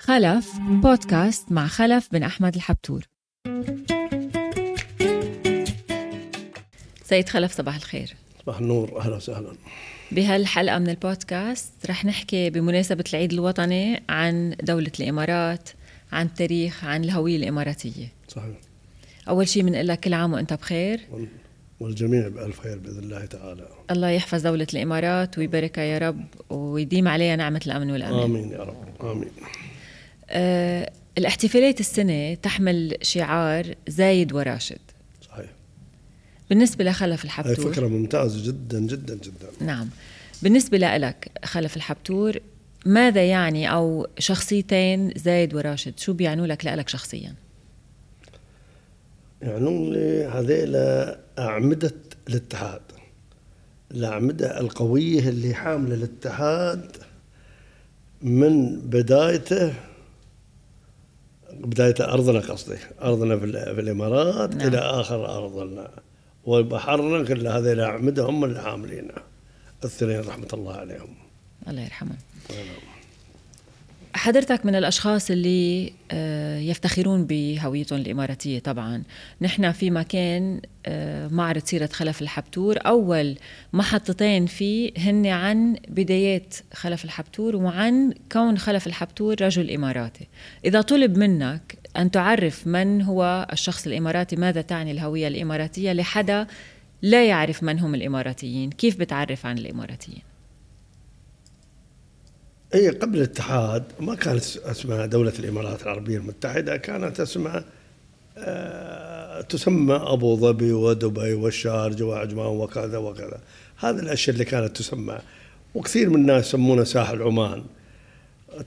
خلف بودكاست مع خلف بن أحمد الحبتور سيد خلف صباح الخير صباح النور أهلا وسهلا بهالحلقة من البودكاست رح نحكي بمناسبة العيد الوطني عن دولة الإمارات عن التاريخ عن الهوية الإماراتية صحيح أول شيء بنقول لك كل عام وأنت بخير والجميع بألف خير بإذن الله تعالى الله يحفظ دولة الإمارات ويباركها يا رب ويديم عليها نعمة الأمن والأمان آمين يا رب آمين آه، الاحتفالات السنة تحمل شعار زايد وراشد صحيح بالنسبة لخلف الحبتور هي فكرة ممتازة جدا جدا جدا نعم بالنسبة لك خلف الحبتور ماذا يعني أو شخصيتين زايد وراشد شو بيعنوا لك لك شخصيا؟ يعنوا لي هذيل أعمدة الاتحاد الأعمدة القوية اللي حاملة الاتحاد من بدايته بداية أرضنا قصدي أرضنا في الإمارات نعم. إلى آخر أرضنا وبحرنا كل هذا الأعمدة هم اللي عاملينها الاثنين رحمة الله عليهم الله يرحمهم نعم. حضرتك من الاشخاص اللي آه، يفتخرون بهويتهم الاماراتيه طبعا نحن في مكان آه، معرض سيره خلف الحبتور اول محطتين فيه هن عن بدايات خلف الحبتور وعن كون خلف الحبتور رجل اماراتي اذا طلب منك ان تعرف من هو الشخص الاماراتي ماذا تعني الهويه الاماراتيه لحدا لا يعرف من هم الاماراتيين كيف بتعرف عن الاماراتيين اي قبل الاتحاد ما كانت اسمها دوله الامارات العربيه المتحده كانت اسمها آه، تسمى ابو ظبي ودبي والشارجه وعجمان وكذا وكذا هذه الاشياء اللي كانت تسمى وكثير من الناس يسمونها ساحل عمان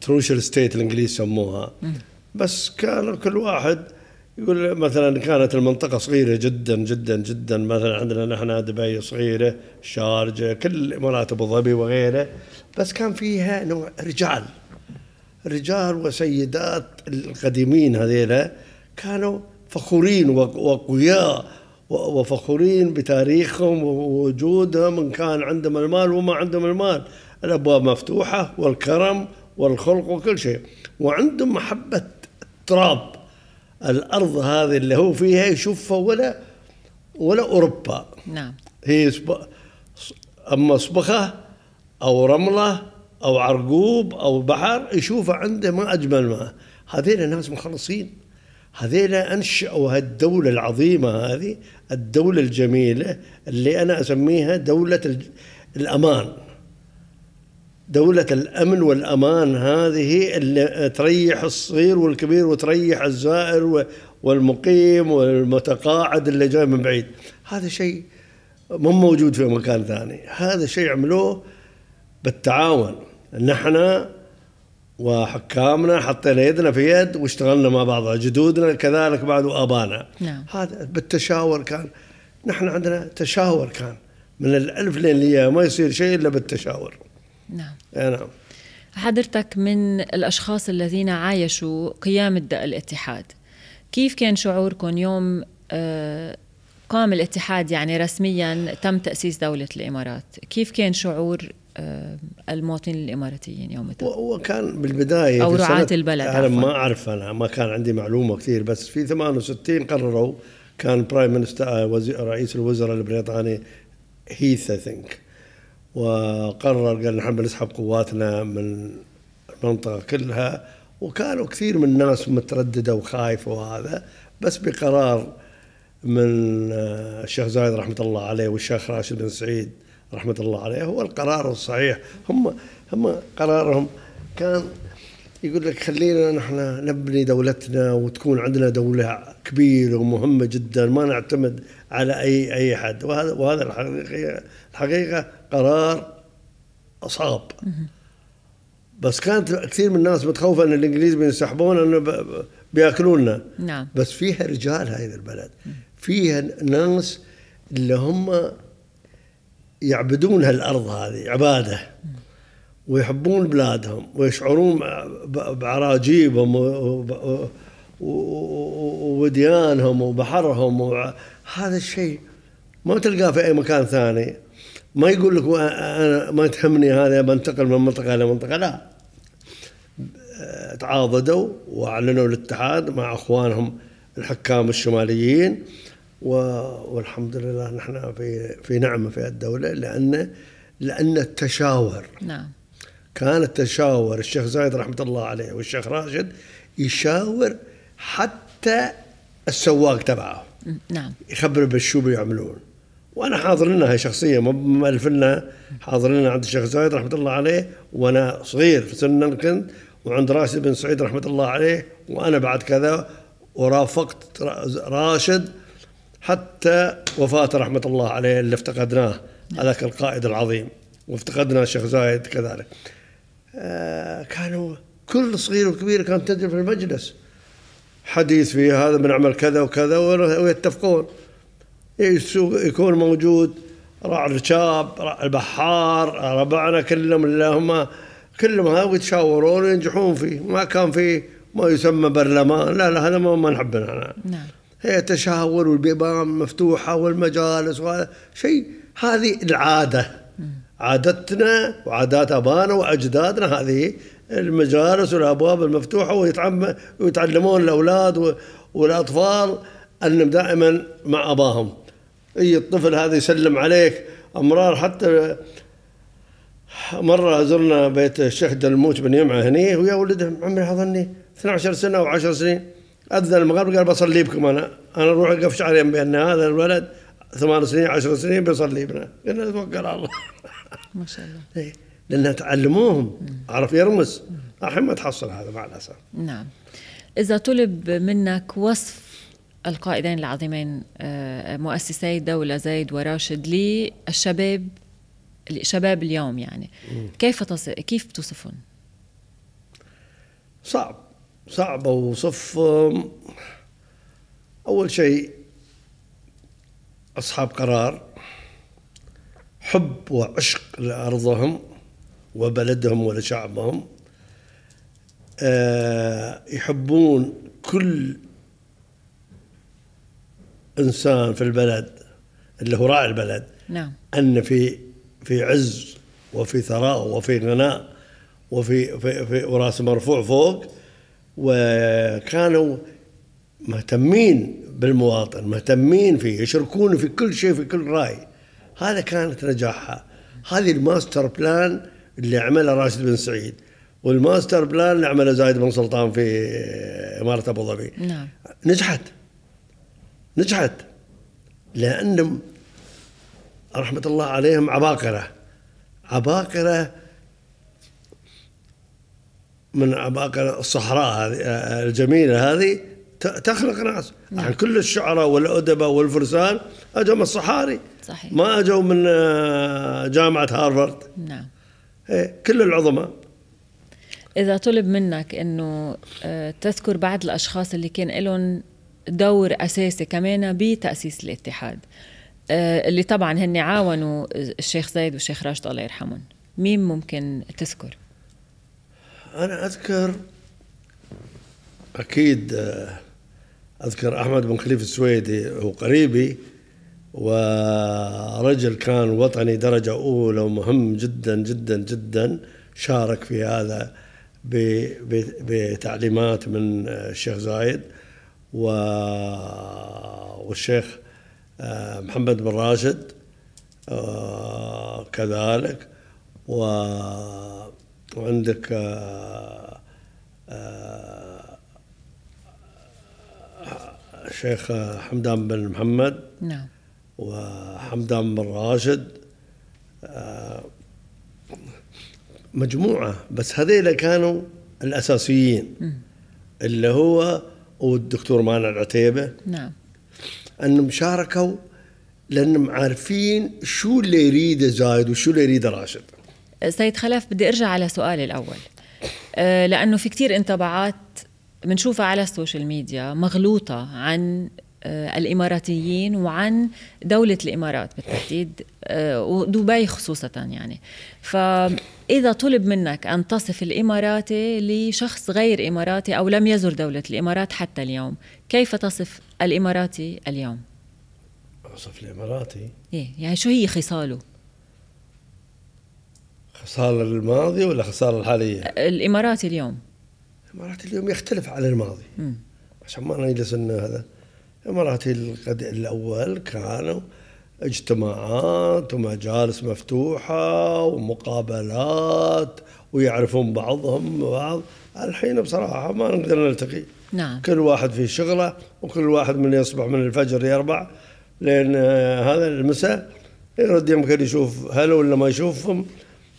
تروشل ستيت الانجليز سموها بس كان كل واحد يقول مثلا كانت المنطقة صغيرة جدا جدا جدا مثلا عندنا نحن دبي صغيرة شارجة كل إمارات أبو ظبي وغيره بس كان فيها نوع رجال رجال وسيدات القديمين هذيلا كانوا فخورين وقوياء وفخورين بتاريخهم ووجودهم إن كان عندهم المال وما عندهم المال الأبواب مفتوحة والكرم والخلق وكل شيء وعندهم محبة تراب الارض هذه اللي هو فيها يشوفها ولا ولا اوروبا نعم هي اما صبخه او رمله او عرقوب او بحر يشوفها عنده ما اجمل ما هذين ناس مخلصين هذين انشأوا هالدولة العظيمة هذه الدولة الجميلة اللي انا اسميها دولة الامان دولة الأمن والأمان هذه اللي تريح الصغير والكبير وتريح الزائر والمقيم والمتقاعد اللي جاي من بعيد هذا شيء مو موجود في مكان ثاني هذا شيء عملوه بالتعاون نحن وحكامنا حطينا يدنا في يد واشتغلنا مع بعض جدودنا كذلك بعد وابانا نعم. هذا بالتشاور كان نحن عندنا تشاور كان من الالف لين ما يصير شيء الا بالتشاور نعم نعم حضرتك من الأشخاص الذين عايشوا قيام الاتحاد كيف كان شعوركم يوم آه، قام الاتحاد يعني رسميا تم تأسيس دولة الإمارات كيف كان شعور آه، المواطنين الاماراتيين يوم وكان بالبدايه او رعاه البلد انا ما اعرف انا ما كان عندي معلومه كثير بس في 68 قرروا كان برايم آه، منستر رئيس الوزراء البريطاني هيث اي ثينك وقرر قال نحن بنسحب قواتنا من المنطقة كلها وكانوا كثير من الناس مترددة وخايفة وهذا بس بقرار من الشيخ زايد رحمة الله عليه والشيخ راشد بن سعيد رحمة الله عليه هو القرار الصحيح هم هم قرارهم كان يقول لك خلينا نحن نبني دولتنا وتكون عندنا دولة كبيرة ومهمة جدا ما نعتمد على أي أي حد وهذا وهذا الحقيقة الحقيقة قرار صعب بس كانت كثير من الناس متخوفه ان الانجليز بينسحبون انه بياكلونا نعم بس فيها رجال هذه البلد فيها ناس اللي هم يعبدون هالارض هذه عباده ويحبون بلادهم ويشعرون بعراجيبهم ووديانهم وبحرهم هذا الشيء ما تلقاه في اي مكان ثاني ما يقول لك انا ما تهمني هذا بنتقل من منطقه الى منطقه لا تعاضدوا واعلنوا الاتحاد مع اخوانهم الحكام الشماليين والحمد لله نحن في في نعمه في الدوله لان لان التشاور نعم كان التشاور الشيخ زايد رحمه الله عليه والشيخ راشد يشاور حتى السواق تبعه نعم يخبر بالشو بيعملون وانا حاضر لنا هي شخصيه ما مالف لنا حاضر لنا عند الشيخ زايد رحمه الله عليه وانا صغير في سن كنت وعند راشد بن سعيد رحمه الله عليه وانا بعد كذا ورافقت راشد حتى وفاته رحمه الله عليه اللي افتقدناه هذاك القائد العظيم وافتقدنا الشيخ زايد كذلك آه كانوا كل صغير وكبير كان تدري في المجلس حديث في هذا بنعمل كذا وكذا ويتفقون إيه، يكون موجود راع الركاب راع البحار ربعنا كلهم اللهم كلهم هذا يتشاورون وينجحون فيه ما كان فيه ما يسمى برلمان لا لا هذا ما, ما نحبه احنا نعم هي تشاور والبيبان مفتوحه والمجالس وهذا شيء هذه العاده عادتنا وعادات ابانا واجدادنا هذه المجالس والابواب المفتوحه ويتعلمون الاولاد والاطفال انهم دائما مع اباهم اي الطفل هذا يسلم عليك امرار حتى مره زرنا بيت الشيخ دلموت بن يمعه هني ويا ولده عمري حضرني 12 سنه او 10 سنين اذن المغرب قال بصلي بكم انا انا اروح اقف شعري بان هذا الولد ثمان سنين عشر سنين بيصلي بنا قلنا توكل على الله ما شاء الله لان تعلموهم عرف يرمز الحين ما تحصل هذا مع الاسف نعم اذا طلب منك وصف القائدين العظيمين آه، مؤسسي الدولة زايد وراشد للشباب الشباب اليوم يعني كيف تص... كيف توصفهم؟ صعب صعب اوصف اول شيء اصحاب قرار حب وعشق لارضهم وبلدهم ولشعبهم آه، يحبون كل انسان في البلد اللي هو راعي البلد نعم ان في في عز وفي ثراء وفي غناء وفي في في وراس مرفوع فوق وكانوا مهتمين بالمواطن مهتمين فيه يشركون في كل شيء في كل راي هذا كانت نجاحها هذه الماستر بلان اللي عمله راشد بن سعيد والماستر بلان اللي عمله زايد بن سلطان في اماره ابو ظبي نعم نجحت نجحت لأنهم رحمة الله عليهم عباقرة عباقرة من عباقرة الصحراء هذه آه، الجميلة هذه تخلق ناس نعم. عن يعني كل الشعراء والأدباء والفرسان أجوا من الصحاري صحيح. ما أجوا من آه، جامعة هارفارد نعم إيه، كل العظماء إذا طلب منك إنه آه، تذكر بعض الأشخاص اللي كان لهم دور اساسي كمان بتاسيس الاتحاد آه، اللي طبعا هن عاونوا الشيخ زايد والشيخ راشد الله يرحمهم مين ممكن تذكر انا اذكر اكيد آه، اذكر احمد بن خليفه السويدي هو قريبي ورجل كان وطني درجه اولى ومهم جدا جدا جدا شارك في هذا بتعليمات من آه، الشيخ زايد والشيخ آه، محمد بن راشد آه، كذلك وعندك الشيخ آه، حمدان بن محمد نعم وحمدان بن راشد مجموعة بس هذيلا كانوا الأساسيين اللي هو والدكتور مانع العتيبه نعم انهم شاركوا لانهم عارفين شو اللي يريده زايد وشو اللي يريده راشد سيد خلف بدي ارجع على سؤالي الاول آه، لانه في كثير انطباعات بنشوفها على السوشيال ميديا مغلوطه عن آه، الاماراتيين وعن دوله الامارات بالتحديد آه، ودبي خصوصا يعني فاذا طلب منك ان تصف الاماراتي لشخص غير اماراتي او لم يزر دوله الامارات حتى اليوم كيف تصف الاماراتي اليوم اوصف الاماراتي ايه يعني شو هي خصاله خصال الماضي ولا خصال الحاليه الاماراتي اليوم الاماراتي اليوم يختلف عن الماضي م. عشان ما نجلس انه هذا القد... الأول كانوا اجتماعات ومجالس مفتوحة ومقابلات ويعرفون بعضهم بعض الحين بصراحة ما نقدر نلتقي نعم. كل واحد في شغله وكل واحد من يصبح من الفجر يربع لأن آه، هذا المساء يرد يمكن يشوف هل ولا ما يشوفهم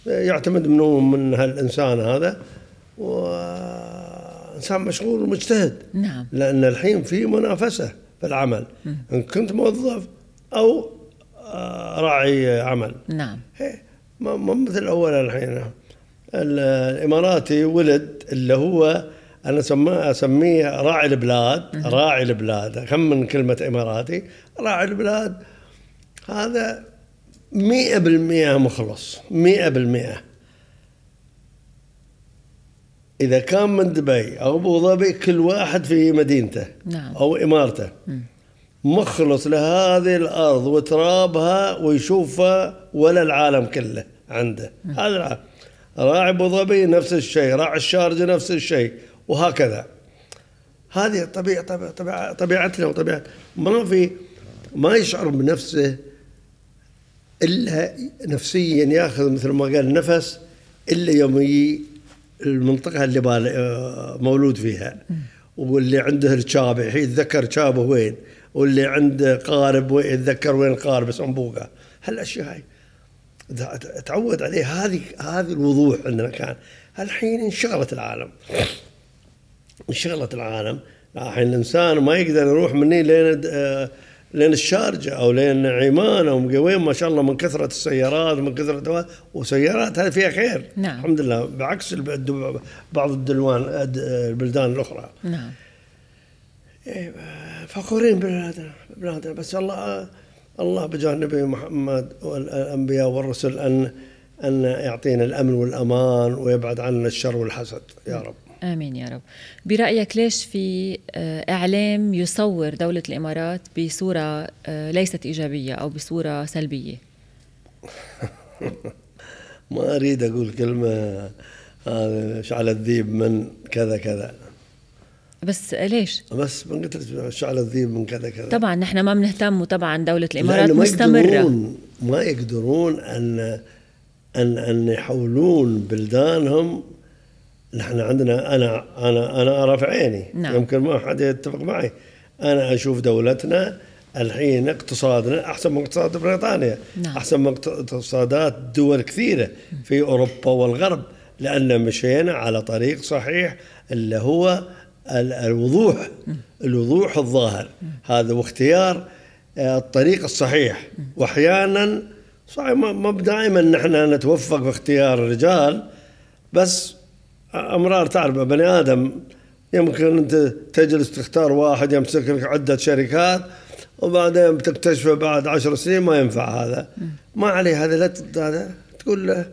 يعتمد منو من هالإنسان هذا وإنسان مشغول ومجتهد نعم. لأن الحين في منافسة في العمل إن كنت موظف أو آه، راعي عمل نعم ما مثل أول الحين الإماراتي ولد اللي هو أنا سماه أسميه راعي البلاد راعي البلاد كم من كلمة إماراتي راعي البلاد هذا مئة بالمئة مخلص مئة بالمئة إذا كان من دبي أو أبو ظبي كل واحد في مدينته نعم. أو إمارته مخلص لهذه الأرض وترابها ويشوفها ولا العالم كله عنده هذا العالم راعي أبو ظبي نفس الشيء راعي الشارجة نفس الشيء وهكذا هذه طبيعة طبيعة طبيعتنا وطبيعة ما في ما يشعر بنفسه إلا نفسيا ياخذ مثل ما قال نفس إلا يوم المنطقه اللي مولود فيها واللي عنده رشابه يتذكر رشابه وين واللي عنده قارب يتذكر وين قارب صنبوقه هالاشياء هاي تعود عليه هذه هذه الوضوح عندنا كان الحين انشغلت العالم انشغلت العالم الحين الانسان ما يقدر يروح مني لين آه، لين الشارجه او لين عمان او مقوين ما شاء الله من كثره السيارات من كثره وسيارات هذه فيها خير نعم. الحمد لله بعكس بعض الدلوان البلدان الاخرى نعم إيه، فخورين بلادنا بس الله الله بجاه النبي محمد والانبياء والرسل ان ان يعطينا الامن والامان ويبعد عنا الشر والحسد يا رب امين يا رب. برايك ليش في آه، اعلام يصور دوله الامارات بصوره آه، ليست ايجابيه او بصوره سلبيه؟ ما اريد اقول كلمه شعل الذيب من كذا كذا بس ليش؟ بس من قلت لك شعل الذيب من كذا كذا طبعا نحن ما بنهتم وطبعا دولة الامارات ما مستمرة يقدرون ما يقدرون ان ان ان يحولون بلدانهم نحن عندنا انا انا انا ارى في عيني نعم. يمكن ما حد يتفق معي انا اشوف دولتنا الحين اقتصادنا احسن من اقتصاد بريطانيا نعم. احسن من اقتصادات دول كثيره في اوروبا والغرب لان مشينا على طريق صحيح اللي هو الوضوح الوضوح الظاهر هذا واختيار آه، الطريق الصحيح واحيانا صحيح ما دائما نحن نتوفق في اختيار الرجال بس امرار تعرف بني ادم يمكن انت تجلس تختار واحد يمسك لك عده شركات وبعدين بتكتشفه بعد عشر سنين ما ينفع هذا ما عليه هذا لا هذا تقول له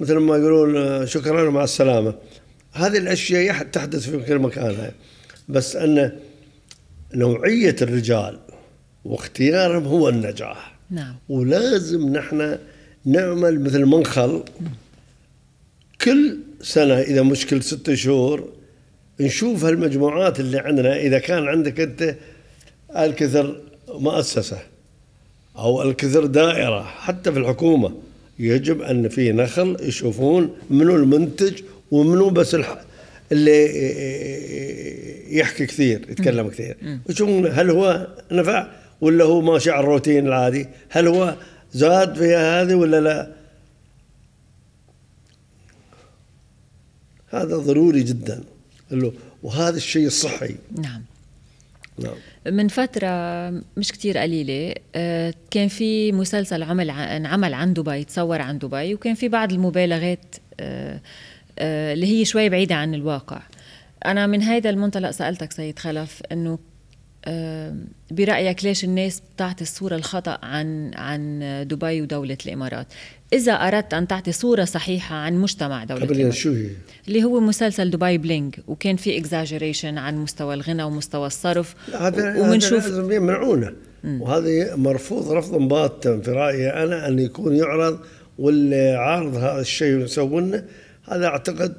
مثل ما يقولون آه، شكرا ومع السلامه هذه الاشياء تحدث في كل مكان بس ان نوعيه الرجال واختيارهم هو النجاح نعم ولازم نحن نعمل مثل منخل كل سنة إذا مشكل ستة شهور نشوف هالمجموعات اللي عندنا إذا كان عندك أنت الكثر مؤسسة أو الكثر دائرة حتى في الحكومة يجب أن في نخل يشوفون منو المنتج ومنو بس الح... اللي يحكي كثير يتكلم كثير يشوفون هل هو نفع ولا هو ماشي على الروتين العادي هل هو زاد فيها هذه ولا لا هذا ضروري جدا وهذا الشيء الصحي نعم نعم من فترة مش كتير قليلة آه، كان في مسلسل عمل انعمل عن دبي تصور عن دبي وكان في بعض المبالغات آه، آه، اللي هي شوي بعيدة عن الواقع أنا من هيدا المنطلق سألتك سيد خلف أنه برايك ليش الناس بتعطي الصوره الخطا عن عن دبي ودوله الامارات اذا اردت ان تعطي صوره صحيحه عن مجتمع دوله قبل شو هي اللي هو مسلسل دبي بلينج وكان في اكزاجريشن عن مستوى الغنى ومستوى الصرف هذا ومنشوف لازم يمنعونه وهذا مرفوض رفضا باتا في رايي انا ان يكون يعرض واللي عارض هذا الشيء ويسوونه هذا اعتقد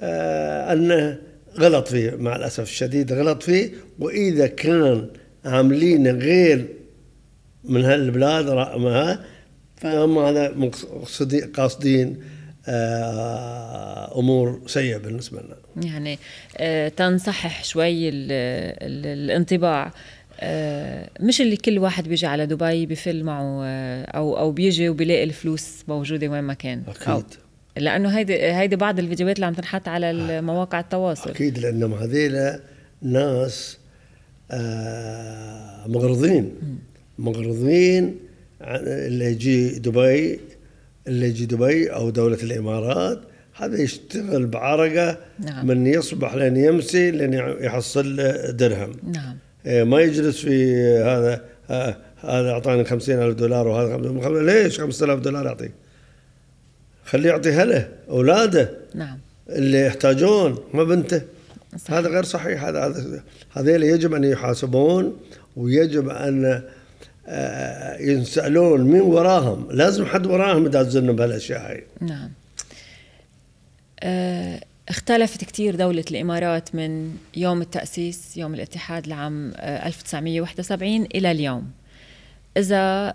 آه انه غلط فيه مع الأسف الشديد غلط فيه وإذا كان عاملين غير من هالبلاد رقمها فهم هذا قاصدين آه، امور سيئه بالنسبه لنا يعني آه، تنصحح شوي الانطباع آه، مش اللي كل واحد بيجي على دبي بفل معه او او بيجي وبيلاقي الفلوس موجوده وين ما كان اكيد أو لانه هيدي هيدي بعض الفيديوهات اللي عم تنحط على آه. مواقع التواصل اكيد لانهم هذيلا ناس آه، مغرضين مغرضين اللي يجي دبي اللي يجي دبي او دوله الامارات هذا يشتغل بعرقه نعم. من يصبح لين يمسي لين يحصل له درهم نعم إيه، ما يجلس في هذا آه، هذا اعطاني 50000 دولار وهذا ليش 5000 دولار يعطيك؟ خليه يعطي هله اولاده نعم اللي يحتاجون ما بنته صحيح. هذا غير صحيح هذا هذا هذيل يجب ان يحاسبون ويجب ان آه، ينسالون من وراهم لازم حد وراهم يدزلنا بهالاشياء هاي نعم أه اختلفت كثير دولة الإمارات من يوم التأسيس يوم الاتحاد لعام 1971 آه، إلى اليوم إذا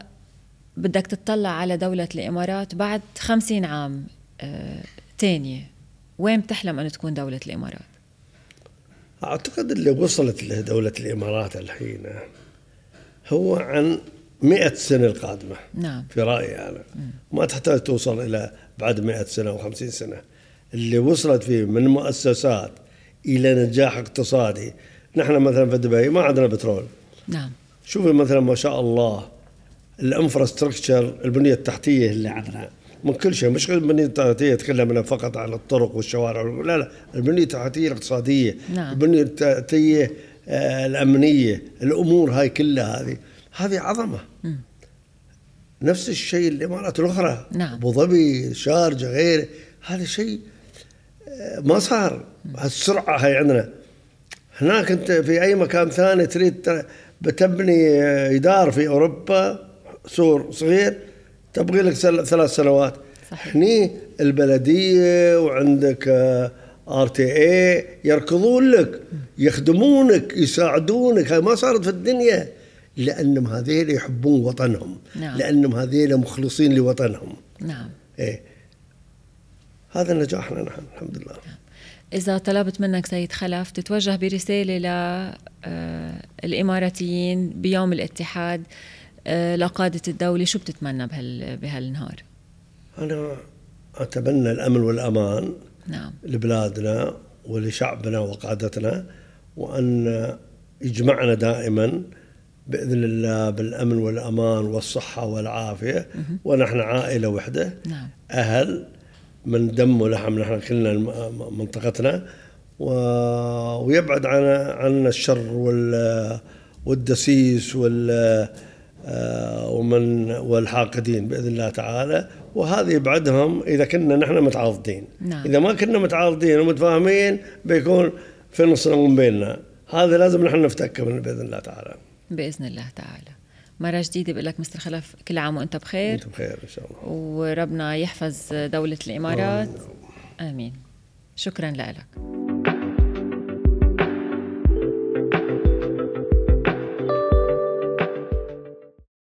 بدك تطلع على دولة الإمارات بعد خمسين عام آه، تانية وين بتحلم أن تكون دولة الإمارات؟ أعتقد اللي وصلت له دولة الإمارات الحين هو عن مئة سنة القادمة نعم. في رأيي أنا ما تحتاج توصل إلى بعد مئة سنة خمسين سنة اللي وصلت فيه من مؤسسات إلى نجاح اقتصادي نحن مثلا في دبي ما عندنا بترول نعم شوفي مثلا ما شاء الله الانفراستراكشر البنيه التحتيه اللي عندنا من كل شيء مش البنيه التحتيه تكلمنا فقط عن الطرق والشوارع لا لا البنيه التحتيه الاقتصاديه نعم. البنيه التحتيه آه الامنيه الامور هاي كلها هذه هذه عظمه م. نفس الشيء الامارات الاخرى نعم ابو ظبي شارجه غيره هذا شيء آه، ما صار هالسرعه هاي عندنا هناك انت في اي مكان ثاني تريد بتبني آه، ادار في اوروبا سور صغير تبغي لك ثلاث سنوات صحيح. هني البلديه وعندك آه، ار تي اي يركضون لك يخدمونك يساعدونك هاي ما صارت في الدنيا لانهم هذيل يحبون وطنهم نعم. لانهم هذيل مخلصين لوطنهم نعم ايه هذا نجاحنا نحن الحمد لله نعم. إذا طلبت منك سيد خلف تتوجه برسالة للإماراتيين آه، بيوم الاتحاد لقادة الدولة شو بتتمنى بهال بهالنهار؟ أنا أتمنى الأمن والأمان نعم لبلادنا ولشعبنا وقادتنا وأن يجمعنا دائما باذن الله بالامن والامان والصحه والعافيه ونحن عائله وحده نعم. اهل من دم ولحم نحن كلنا منطقتنا و... ويبعد عنا عن الشر وال والدسيس وال آه، ومن والحاقدين باذن الله تعالى وهذا يبعدهم اذا كنا نحن متعاضدين نعم. اذا ما كنا متعاضدين ومتفاهمين بيكون في نص من بيننا هذا لازم نحن نفتك منه باذن الله تعالى باذن الله تعالى مرة جديدة بقول لك مستر خلف كل عام وانت بخير انت بخير ان شاء الله وربنا يحفظ دولة الامارات امين شكرا لك